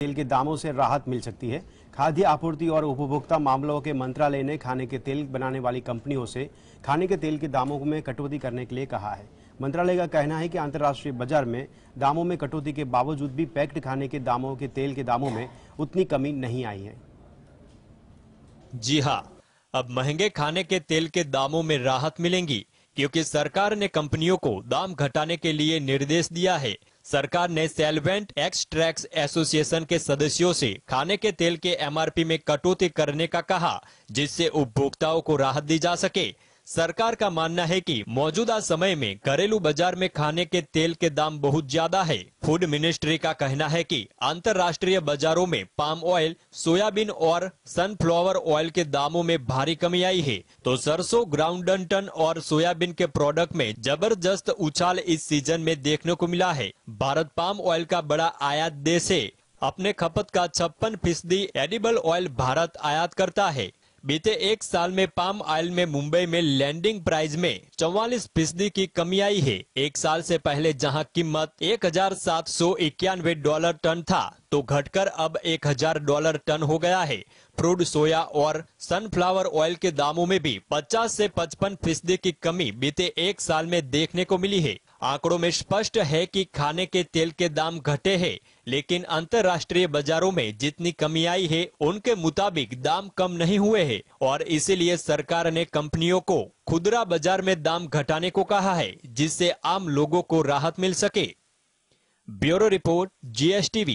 तेल के दामों से राहत मिल सकती है खाद्य आपूर्ति और उपभोक्ता मामलों के मंत्रालय ने खाने के तेल बनाने वाली कंपनियों से खाने के तेल के दामों में कटौती करने के लिए कहा है मंत्रालय का कहना है कि अंतर्राष्ट्रीय बाजार में दामों में कटौती के बावजूद भी पैक्ड खाने के दामों के तेल के दामों में उतनी कमी नहीं आई है जी हाँ अब महंगे खाने के तेल के दामों में राहत मिलेंगी क्योंकि सरकार ने कंपनियों को दाम घटाने के लिए निर्देश दिया है सरकार ने सेलवेंट एक्स ट्रैक्स एसोसिएशन के सदस्यों से खाने के तेल के एमआरपी में कटौती करने का कहा जिससे उपभोक्ताओं को राहत दी जा सके सरकार का मानना है कि मौजूदा समय में घरेलू बाजार में खाने के तेल के दाम बहुत ज्यादा है फूड मिनिस्ट्री का कहना है कि अंतर्राष्ट्रीय बाजारों में पाम ऑयल सोयाबीन और सनफ्लावर ऑयल के दामों में भारी कमी आई है तो सरसों ग्राउंड टन और सोयाबीन के प्रोडक्ट में जबरदस्त उछाल इस सीजन में देखने को मिला है भारत पाम ऑयल का बड़ा आयात देश है अपने खपत का छप्पन फीसदी एडिबल ऑयल भारत आयात करता है बीते एक साल में पाम ऑयल में मुंबई में लैंडिंग प्राइस में चौवालीस फीसदी की कमी आई है एक साल से पहले जहां कीमत एक हजार सात सौ इक्यानवे डॉलर टन था तो घटकर अब एक हजार डॉलर टन हो गया है फ्रूड सोया और सनफ्लावर ऑयल के दामों में भी 50 से 55 फीसदी की कमी बीते एक साल में देखने को मिली है आंकड़ों में स्पष्ट है कि खाने के तेल के दाम घटे हैं, लेकिन अंतर्राष्ट्रीय बाजारों में जितनी कमी आई है उनके मुताबिक दाम कम नहीं हुए हैं और इसीलिए सरकार ने कंपनियों को खुदरा बाजार में दाम घटाने को कहा है जिससे आम लोगों को राहत मिल सके ब्यूरो रिपोर्ट जीएसटीवी